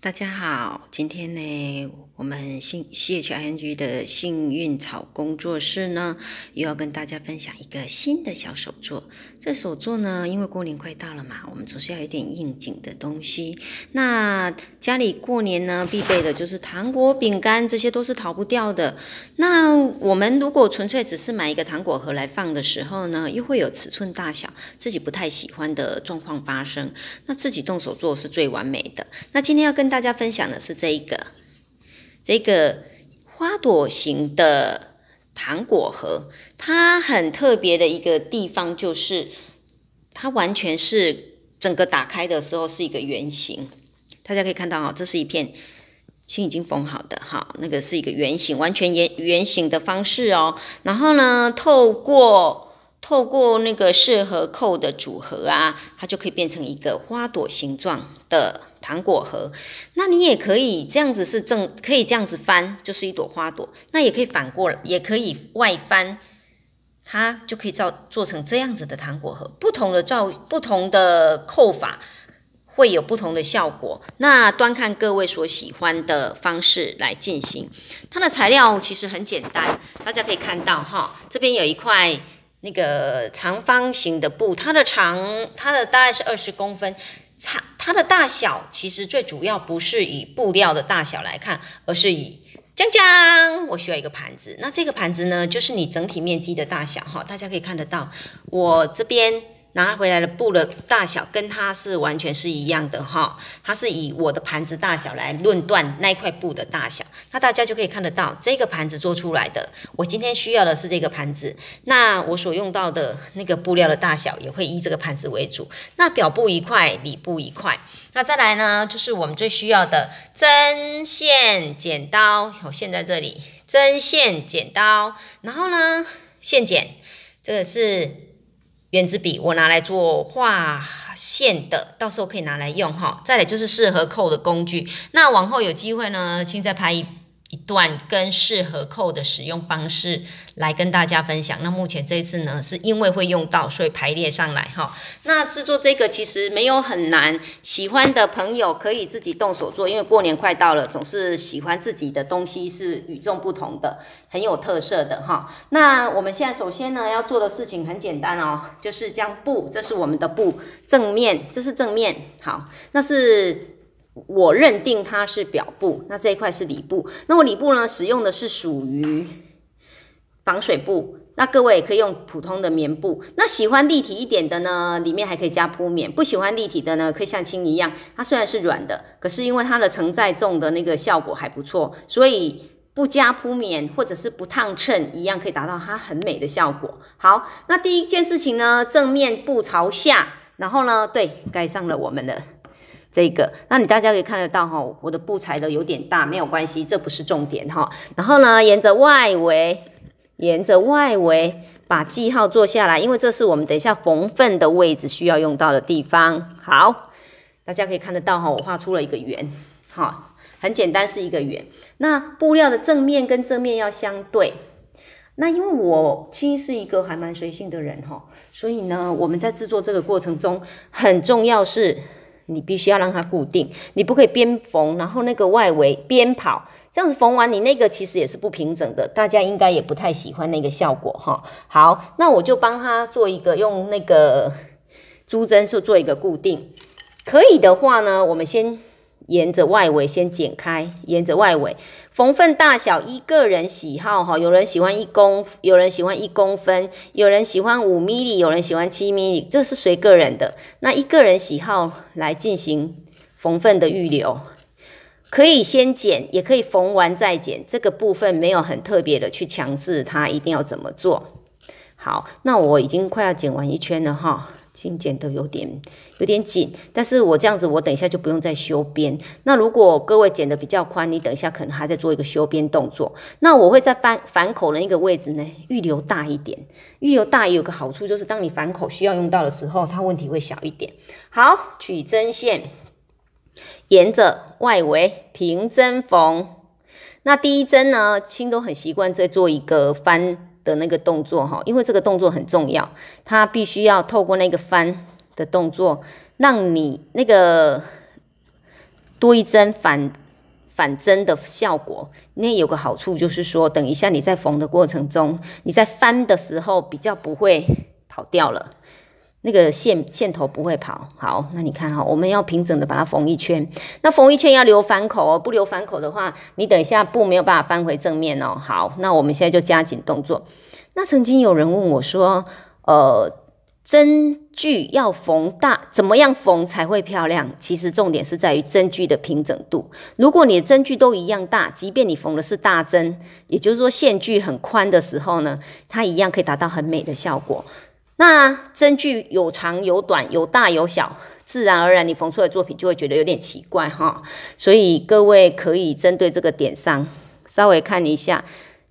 大家好，今天呢，我们新 C H I N G 的幸运草工作室呢，又要跟大家分享一个新的小手作。这手作呢，因为过年快到了嘛，我们总是要有点应景的东西。那家里过年呢，必备的就是糖果、饼干，这些都是逃不掉的。那我们如果纯粹只是买一个糖果盒来放的时候呢，又会有尺寸大小自己不太喜欢的状况发生。那自己动手做是最完美的。那今天要跟跟大家分享的是这一个，这个花朵型的糖果盒，它很特别的一个地方就是，它完全是整个打开的时候是一个圆形，大家可以看到哈，这是一片亲已经缝好的哈，那个是一个圆形，完全圆圆形的方式哦，然后呢，透过。透过那个适合扣的组合啊，它就可以变成一个花朵形状的糖果盒。那你也可以这样子是正，可以这样子翻，就是一朵花朵。那也可以反过来，也可以外翻，它就可以造做成这样子的糖果盒。不同的造，不同的扣法会有不同的效果。那端看各位所喜欢的方式来进行。它的材料其实很简单，大家可以看到哈，这边有一块。那个长方形的布，它的长，它的大概是二十公分，长，它的大小其实最主要不是以布料的大小来看，而是以江江，我需要一个盘子，那这个盘子呢，就是你整体面积的大小哈，大家可以看得到，我这边。拿回来的布的大小跟它是完全是一样的哈，它是以我的盘子大小来论断那一块布的大小，那大家就可以看得到这个盘子做出来的。我今天需要的是这个盘子，那我所用到的那个布料的大小也会依这个盘子为主。那表布一块，里布一块，那再来呢就是我们最需要的针线、剪刀，我线在这里，针线、剪刀，然后呢线剪，这个是。圆珠笔我拿来做画线的，到时候可以拿来用哈。再来就是适合扣的工具，那往后有机会呢，亲再拍。一段跟适合扣的使用方式来跟大家分享。那目前这一次呢，是因为会用到，所以排列上来哈。那制作这个其实没有很难，喜欢的朋友可以自己动手做，因为过年快到了，总是喜欢自己的东西是与众不同的，很有特色的哈。那我们现在首先呢要做的事情很简单哦，就是将布，这是我们的布正面，这是正面，好，那是。我认定它是表布，那这一块是里布。那我里布呢，使用的是属于防水布。那各位可以用普通的棉布。那喜欢立体一点的呢，里面还可以加铺棉。不喜欢立体的呢，可以像青一样，它虽然是软的，可是因为它的承载重的那个效果还不错，所以不加铺棉或者是不烫衬一样可以达到它很美的效果。好，那第一件事情呢，正面布朝下，然后呢，对，盖上了我们的。这个，那你大家可以看得到哈，我的布裁的有点大，没有关系，这不是重点哈。然后呢，沿着外围，沿着外围把记号做下来，因为这是我们等一下缝份的位置需要用到的地方。好，大家可以看得到哈，我画出了一个圆，哈，很简单是一个圆。那布料的正面跟正面要相对。那因为我其实是一个还蛮随性的人哈，所以呢，我们在制作这个过程中很重要是。你必须要让它固定，你不可以边缝，然后那个外围边跑，这样子缝完你那个其实也是不平整的，大家应该也不太喜欢那个效果哈。好，那我就帮他做一个用那个珠针是做一个固定，可以的话呢，我们先沿着外围先剪开，沿着外围。缝份大小依个人喜好哈，有人喜欢一公，有人喜欢一公分，有人喜欢五 mm，有人喜欢七 mm，这是随个人的，那依个人喜好来进行缝份的预留，可以先剪，也可以缝完再剪，这个部分没有很特别的去强制他一定要怎么做。好，那我已经快要剪完一圈了哈。请剪得有点有点紧，但是我这样子，我等一下就不用再修边。那如果各位剪的比较宽，你等一下可能还在做一个修边动作。那我会在翻反口的那个位置呢预留大一点，预留大也有个好处，就是当你反口需要用到的时候，它问题会小一点。好，取针线，沿着外围平针缝。那第一针呢，青都很习惯在做一个翻。的那个动作哈，因为这个动作很重要，它必须要透过那个翻的动作，让你那个多一针反反针的效果。那有个好处就是说，等一下你在缝的过程中，你在翻的时候比较不会跑掉了。那个线线头不会跑，好，那你看哈，我们要平整的把它缝一圈。那缝一圈要留反口哦，不留反口的话，你等一下布没有办法翻回正面哦。好，那我们现在就加紧动作。那曾经有人问我说，呃，针距要缝大，怎么样缝才会漂亮？其实重点是在于针距的平整度。如果你的针距都一样大，即便你缝的是大针，也就是说线距很宽的时候呢，它一样可以达到很美的效果。那针距有长有短，有大有小，自然而然你缝出来作品就会觉得有点奇怪哈。所以各位可以针对这个点上稍微看一下，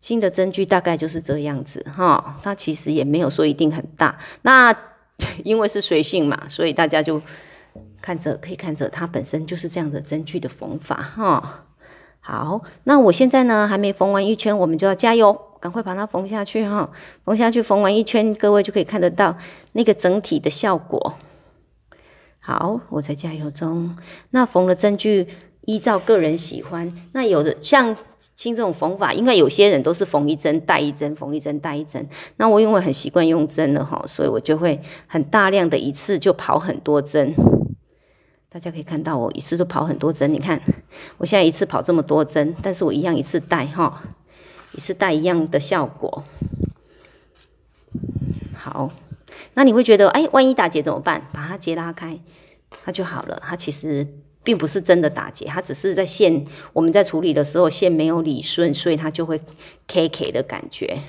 新的针距大概就是这样子哈。它其实也没有说一定很大，那 因为是随性嘛，所以大家就看着可以看着它本身就是这样的针距的缝法哈。好，那我现在呢还没缝完一圈，我们就要加油。赶快把它缝下去哈，缝下去，缝完一圈，各位就可以看得到那个整体的效果。好，我在加油中。那缝的针距依照个人喜欢。那有的像亲这种缝法，应该有些人都是缝一针带一针，缝一针带一针。那我因为很习惯用针了哈，所以我就会很大量的一次就跑很多针。大家可以看到我一次都跑很多针，你看我现在一次跑这么多针，但是我一样一次带哈。一次带一样的效果，好，那你会觉得，哎，万一打结怎么办？把它结拉开，它就好了。它其实并不是真的打结，它只是在线我们在处理的时候线没有理顺，所以它就会 K K 的感觉。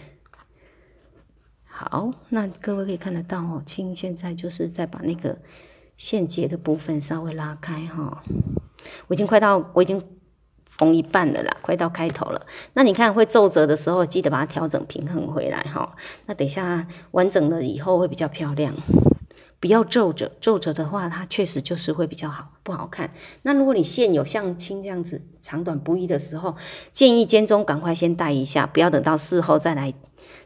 好，那各位可以看得到哦，亲，现在就是在把那个线结的部分稍微拉开哈。我已经快到，我已经。缝一半了啦，快到开头了。那你看会皱褶的时候，记得把它调整平衡回来哈。那等下完整了以后会比较漂亮，不要皱褶。皱褶的话，它确实就是会比较好不好看。那如果你线有像亲这样子长短不一的时候，建议间中赶快先带一下，不要等到事后再来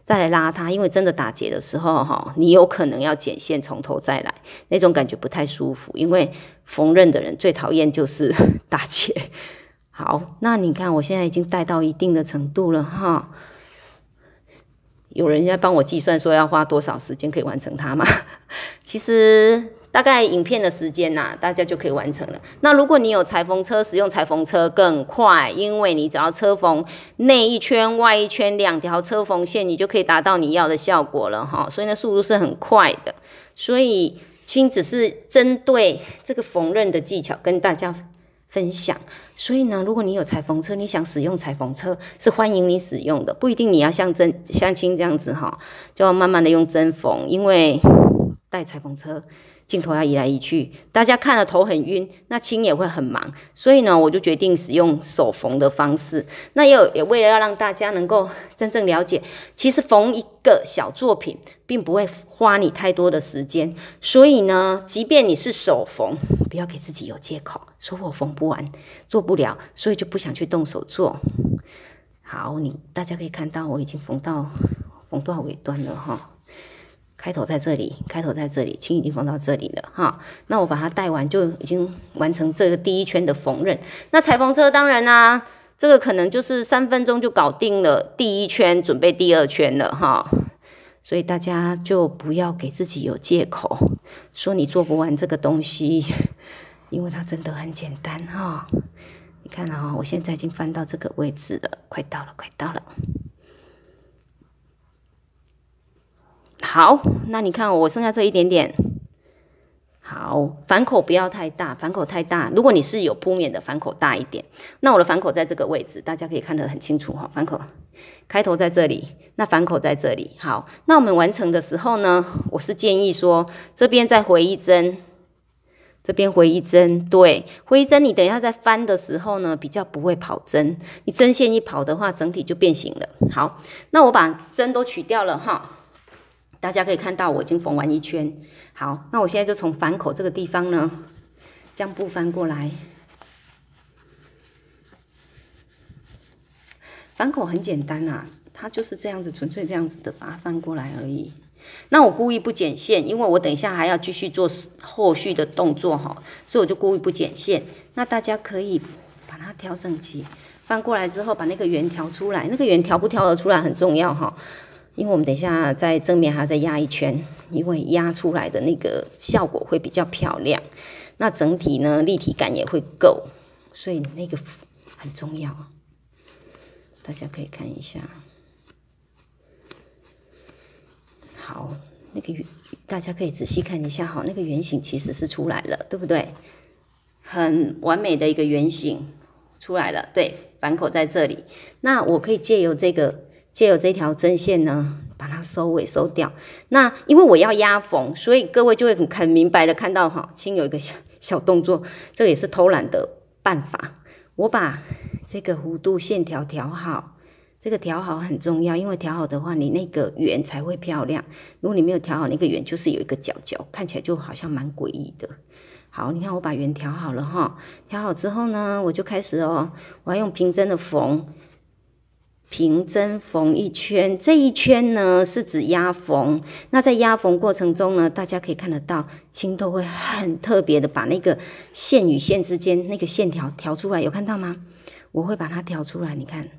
再来拉它，因为真的打结的时候哈，你有可能要剪线从头再来，那种感觉不太舒服。因为缝纫的人最讨厌就是 打结。好，那你看我现在已经带到一定的程度了哈。有人在帮我计算说要花多少时间可以完成它吗？其实大概影片的时间呐，大家就可以完成了。那如果你有裁缝车，使用裁缝车更快，因为你只要车缝内一圈、外一圈两条车缝线，你就可以达到你要的效果了哈。所以呢，速度是很快的。所以，亲，只是针对这个缝纫的技巧跟大家。分享，所以呢，如果你有裁缝车，你想使用裁缝车，是欢迎你使用的，不一定你要像针、相亲这样子哈，就要慢慢的用针缝，因为带裁缝车。镜头要移来移去，大家看了头很晕，那亲也会很忙。所以呢，我就决定使用手缝的方式。那也也为了要让大家能够真正了解，其实缝一个小作品，并不会花你太多的时间。所以呢，即便你是手缝，不要给自己有借口，说我缝不完，做不了，所以就不想去动手做。好，你大家可以看到，我已经缝到缝到尾端了哈。开头在这里，开头在这里，已经缝到这里了哈。那我把它带完，就已经完成这个第一圈的缝纫。那裁缝车当然啦，这个可能就是三分钟就搞定了第一圈，准备第二圈了哈。所以大家就不要给自己有借口，说你做不完这个东西，因为它真的很简单哈。你看啊，我现在已经翻到这个位置了，快到了，快到了。好，那你看我剩下这一点点。好，反口不要太大，反口太大。如果你是有铺面的，反口大一点。那我的反口在这个位置，大家可以看得很清楚哈。反口开头在这里，那反口在这里。好，那我们完成的时候呢，我是建议说这边再回一针，这边回一针。对，回一针，你等一下在翻的时候呢，比较不会跑针。你针线一跑的话，整体就变形了。好，那我把针都取掉了哈。大家可以看到，我已经缝完一圈。好，那我现在就从反口这个地方呢，将布翻过来。反口很简单啊，它就是这样子，纯粹这样子的把它翻过来而已。那我故意不剪线，因为我等一下还要继续做后续的动作哈，所以我就故意不剪线。那大家可以把它调整齐，翻过来之后把那个圆调出来，那个圆调不调得出来很重要哈。因为我们等一下在正面还要再压一圈，因为压出来的那个效果会比较漂亮，那整体呢立体感也会够，所以那个很重要。大家可以看一下，好，那个圆大家可以仔细看一下，好，那个圆形其实是出来了，对不对？很完美的一个圆形出来了，对，反口在这里。那我可以借由这个。借由这条针线呢，把它收尾收掉。那因为我要压缝，所以各位就会很很明白的看到哈，亲有一个小小动作，这个也是偷懒的办法。我把这个弧度线条调好，这个调好很重要，因为调好的话，你那个圆才会漂亮。如果你没有调好，那个圆就是有一个角角，看起来就好像蛮诡异的。好，你看我把圆调好了哈，调好之后呢，我就开始哦，我要用平针的缝。平针缝一圈，这一圈呢是指压缝。那在压缝过程中呢，大家可以看得到，青豆会很特别的把那个线与线之间那个线条调出来，有看到吗？我会把它调出来，你看，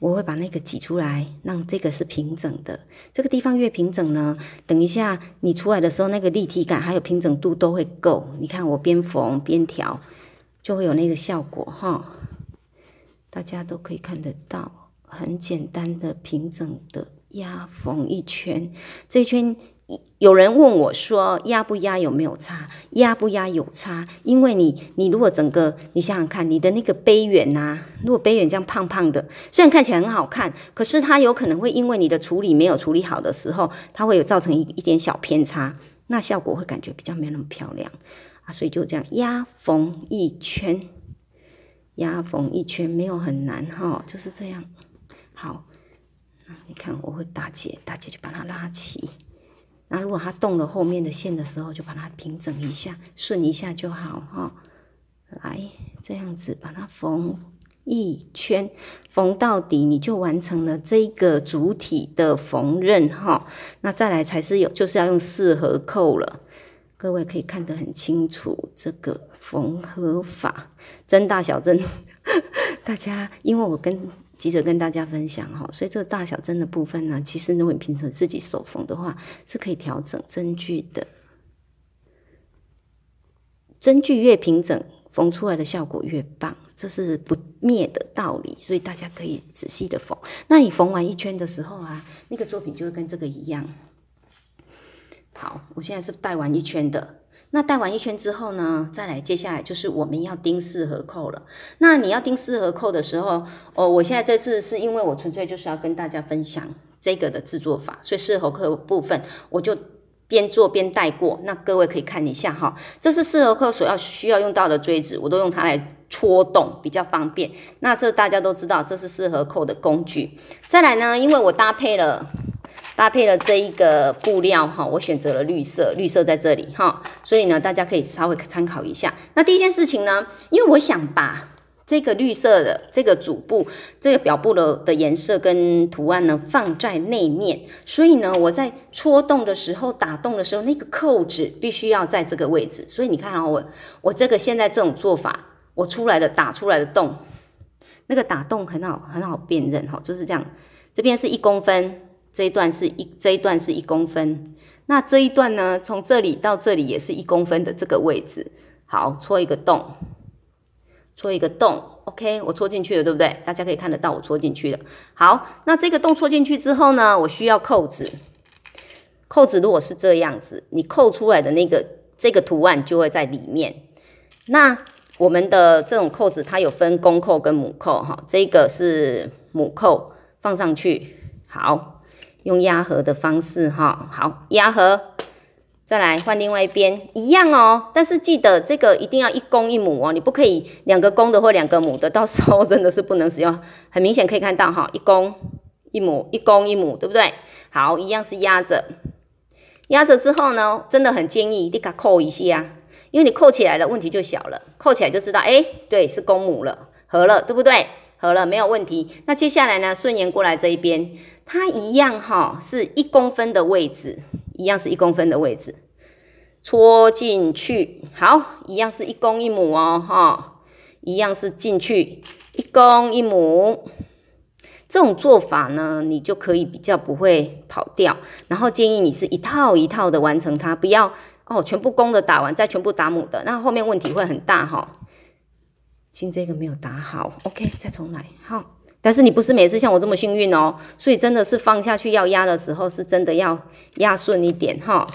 我会把那个挤出来，让这个是平整的。这个地方越平整呢，等一下你出来的时候，那个立体感还有平整度都会够。你看我边缝边调，就会有那个效果哈。大家都可以看得到。很简单的平整的压缝一圈，这圈有人问我说压不压有没有差？压不压有差，因为你你如果整个你想想看你的那个杯缘呐，如果杯缘这样胖胖的，虽然看起来很好看，可是它有可能会因为你的处理没有处理好的时候，它会有造成一一点小偏差，那效果会感觉比较没有那么漂亮啊，所以就这样压缝一圈，压缝一圈没有很难哈，就是这样。好，那你看我会打结，打结就把它拉齐。那如果它动了后面的线的时候，就把它平整一下，顺一下就好哈。来，这样子把它缝一圈，缝到底，你就完成了这个主体的缝纫哈。那再来才是有，就是要用四合扣了。各位可以看得很清楚这个缝合法，针大小针，大家因为我跟。急着跟大家分享哈，所以这个大小针的部分呢，其实如果你平常自己手缝的话，是可以调整针距的。针距越平整，缝出来的效果越棒，这是不灭的道理。所以大家可以仔细的缝。那你缝完一圈的时候啊，那个作品就会跟这个一样。好，我现在是带完一圈的。那戴完一圈之后呢，再来接下来就是我们要钉四合扣了。那你要钉四合扣的时候，哦，我现在这次是因为我纯粹就是要跟大家分享这个的制作法，所以四合扣部分我就边做边带过。那各位可以看一下哈，这是四合扣所要需要用到的锥子，我都用它来戳洞，比较方便。那这大家都知道，这是四合扣的工具。再来呢，因为我搭配了。搭配了这一个布料哈，我选择了绿色，绿色在这里哈，所以呢，大家可以稍微参考一下。那第一件事情呢，因为我想把这个绿色的这个主布、这个表布的的颜色跟图案呢放在内面，所以呢，我在戳洞的时候、打洞的时候，那个扣子必须要在这个位置。所以你看啊，我我这个现在这种做法，我出来的打出来的洞，那个打洞很好很好辨认哈，就是这样，这边是一公分。这一段是一，这一段是一公分。那这一段呢，从这里到这里也是一公分的这个位置。好，戳一个洞，戳一个洞。OK，我戳进去了，对不对？大家可以看得到我戳进去了。好，那这个洞戳进去之后呢，我需要扣子。扣子如果是这样子，你扣出来的那个这个图案就会在里面。那我们的这种扣子它有分公扣跟母扣哈，这个是母扣，放上去。好。用压合的方式哈，好压合，再来换另外一边一样哦，但是记得这个一定要一公一母哦，你不可以两个公的或两个母的，到时候真的是不能使用。很明显可以看到哈，一公一母，一公一母，对不对？好，一样是压着，压着之后呢，真的很建议立刻扣一下，因为你扣起来了，问题就小了，扣起来就知道，哎，对，是公母了，合了，对不对？合了没有问题。那接下来呢，顺延过来这一边。它一样哈，是一公分的位置，一样是一公分的位置，戳进去，好，一样是一公一母哦，哈，一样是进去一公一母。这种做法呢，你就可以比较不会跑掉。然后建议你是一套一套的完成它，不要哦全部公的打完再全部打母的，那后面问题会很大哈。亲，这个没有打好，OK，再重来，好。但是你不是每次像我这么幸运哦，所以真的是放下去要压的时候，是真的要压顺一点哈。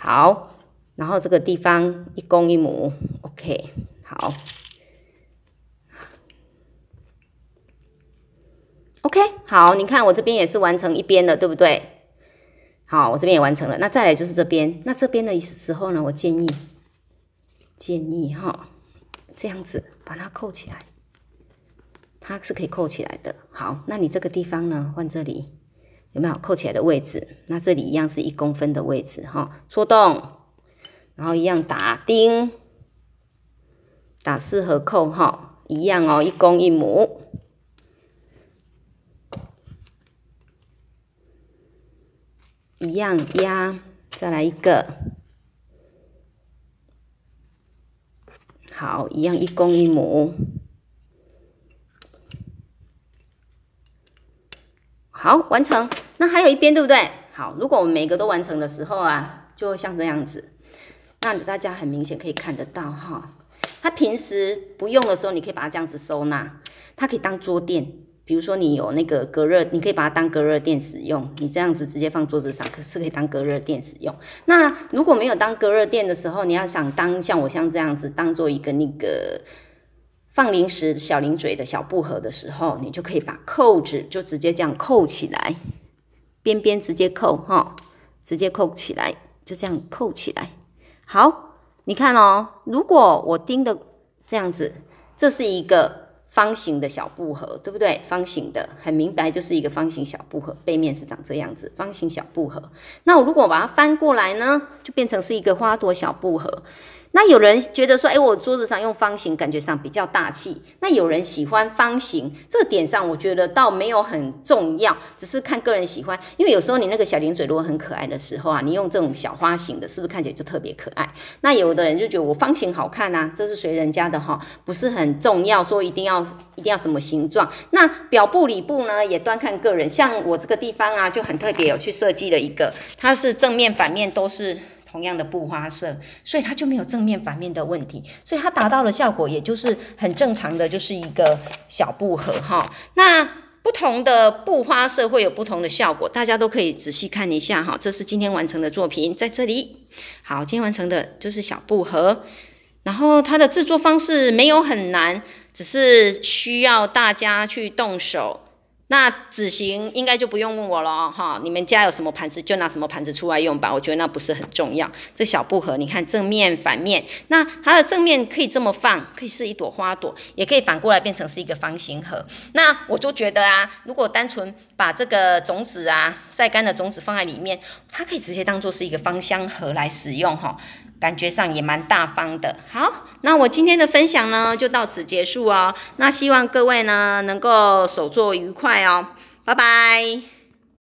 好，然后这个地方一公一母，OK，好。OK，好，你看我这边也是完成一边的，对不对？好，我这边也完成了。那再来就是这边，那这边的时候呢，我建议，建议哈，这样子把它扣起来。它是可以扣起来的。好，那你这个地方呢？换这里有没有扣起来的位置？那这里一样是一公分的位置哈，戳洞，然后一样打钉，打四合扣哈，一样哦，一公一母，一样压，再来一个，好，一样一公一母。好，完成。那还有一边，对不对？好，如果我们每个都完成的时候啊，就会像这样子。那大家很明显可以看得到哈，它平时不用的时候，你可以把它这样子收纳。它可以当桌垫，比如说你有那个隔热，你可以把它当隔热垫使用。你这样子直接放桌子上，可是可以当隔热垫使用。那如果没有当隔热垫的时候，你要想当像我像这样子当做一个那个。放零食、小零嘴的小布盒的时候，你就可以把扣子就直接这样扣起来，边边直接扣哈，直接扣起来，就这样扣起来。好，你看哦，如果我钉的这样子，这是一个方形的小布盒，对不对？方形的，很明白，就是一个方形小布盒。背面是长这样子，方形小布盒。那我如果把它翻过来呢，就变成是一个花朵小布盒。那有人觉得说，哎，我桌子上用方形，感觉上比较大气。那有人喜欢方形，这个点上我觉得倒没有很重要，只是看个人喜欢。因为有时候你那个小零嘴如果很可爱的时候啊，你用这种小花型的，是不是看起来就特别可爱？那有的人就觉得我方形好看呐，这是随人家的哈，不是很重要，说一定要一定要什么形状。那表布里布呢，也端看个人。像我这个地方啊，就很特别，有去设计了一个，它是正面反面都是。同样的布花色，所以它就没有正面反面的问题，所以它达到的效果也就是很正常的，就是一个小布盒哈。那不同的布花色会有不同的效果，大家都可以仔细看一下哈。这是今天完成的作品，在这里。好，今天完成的就是小布盒，然后它的制作方式没有很难，只是需要大家去动手。那子行应该就不用问我了哈，你们家有什么盘子就拿什么盘子出来用吧，我觉得那不是很重要。这小布盒，你看正面反面，那它的正面可以这么放，可以是一朵花朵，也可以反过来变成是一个方形盒。那我就觉得啊，如果单纯把这个种子啊，晒干的种子放在里面，它可以直接当做是一个芳香盒来使用哈。感觉上也蛮大方的。好，那我今天的分享呢就到此结束哦。那希望各位呢能够手作愉快哦，拜拜。